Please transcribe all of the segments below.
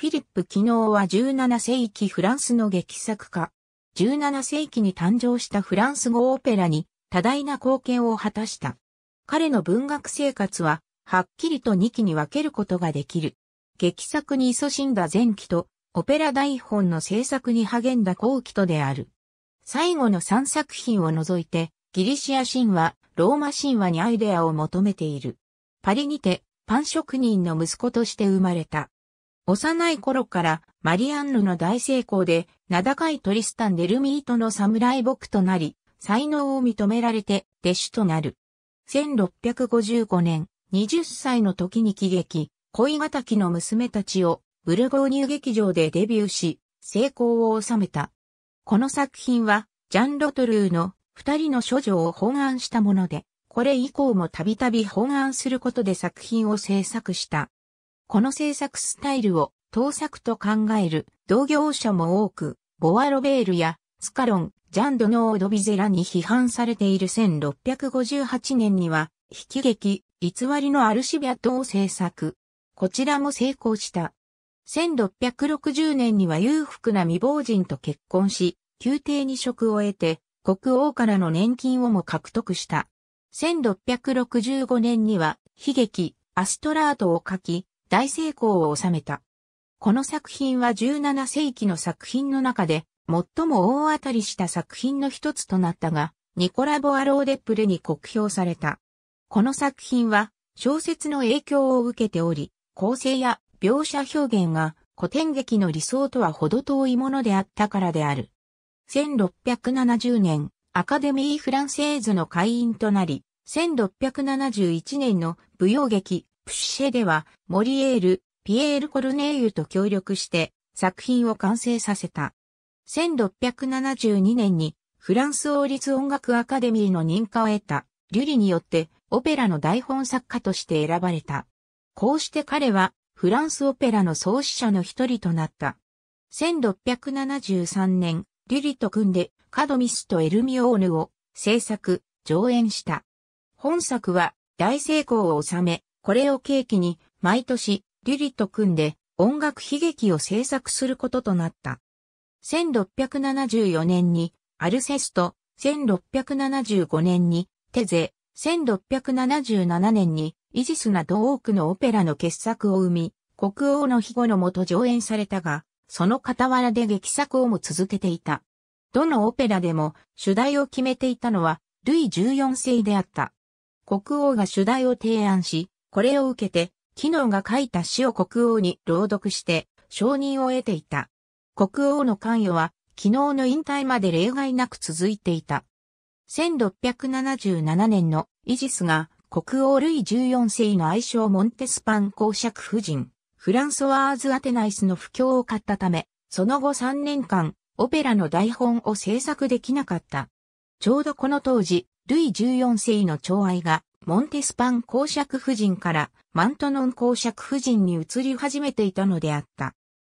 フィリップ昨日は17世紀フランスの劇作家。17世紀に誕生したフランス語オペラに多大な貢献を果たした。彼の文学生活は、はっきりと2期に分けることができる。劇作に勤しんだ前期と、オペラ台本の制作に励んだ後期とである。最後の3作品を除いて、ギリシア神話、ローマ神話にアイデアを求めている。パリにて、パン職人の息子として生まれた。幼い頃からマリアンヌの大成功で名高いトリスタン・デルミートの侍僕となり、才能を認められて弟子となる。1655年、20歳の時に喜劇、恋敵の娘たちをブルゴーニュ劇場でデビューし、成功を収めた。この作品は、ジャン・ロトルーの二人の処女を本案したもので、これ以降もたびたび本案することで作品を制作した。この制作スタイルを盗作と考える同業者も多く、ボアロベールやスカロン、ジャンドノードビゼラに批判されている1658年には、悲劇、偽りのアルシビアトを制作。こちらも成功した。1660年には裕福な未亡人と結婚し、宮廷に職を得て、国王からの年金をも獲得した。1665年には、悲劇、アストラートを書き、大成功を収めた。この作品は17世紀の作品の中で最も大当たりした作品の一つとなったが、ニコラ・ボアローデップレに酷評された。この作品は小説の影響を受けており、構成や描写表現が古典劇の理想とは程遠いものであったからである。1670年、アカデミー・フランセーズの会員となり、1671年の舞踊劇、プシェでは、モリエール、ピエール・コルネーユと協力して作品を完成させた。1672年にフランス王立音楽アカデミーの認可を得た、リュリによってオペラの台本作家として選ばれた。こうして彼はフランスオペラの創始者の一人となった。1673年、リュリと組んでカドミスとエルミオーヌを制作、上演した。本作は大成功を収め、これを契機に、毎年、リュリと組んで音楽悲劇を制作することとなった。1674年にアルセスト、1675年にテゼ、1677年にイジスなど多くのオペラの傑作を生み、国王の庇護のもと上演されたが、その傍らで劇作をも続けていた。どのオペラでも主題を決めていたのはルイ14世であった。国王が主題を提案し、これを受けて、機能が書いた詩を国王に朗読して承認を得ていた。国王の関与は、機能の引退まで例外なく続いていた。1677年のイジスが国王ルイ14世の愛称モンテスパン公爵夫人、フランソワーズ・アテナイスの不況を買ったため、その後3年間、オペラの台本を制作できなかった。ちょうどこの当時、ルイ14世の寵愛がモンテスパン公爵夫人からマントノン公爵夫人に移り始めていたのであった。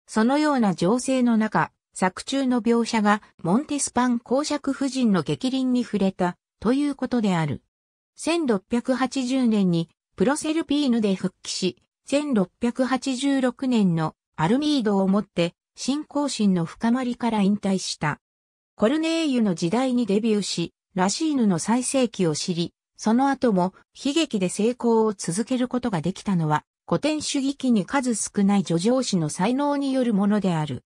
そのような情勢の中、作中の描写がモンテスパン公爵夫人の激鱗に触れたということである。1680年にプロセルピーヌで復帰し、1686年のアルミードをもって信仰心の深まりから引退した。コルネーユの時代にデビューし、ラシーヌの最盛期を知り、その後も悲劇で成功を続けることができたのは古典主義期に数少ない叙情詩の才能によるものである。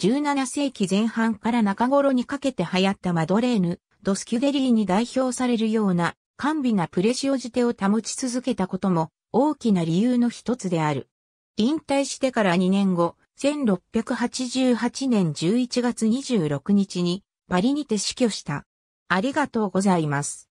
17世紀前半から中頃にかけて流行ったマドレーヌ、ドスキュデリーに代表されるような甘美なプレシオジテを保ち続けたことも大きな理由の一つである。引退してから2年後、1688年11月26日にパリにて死去した。ありがとうございます。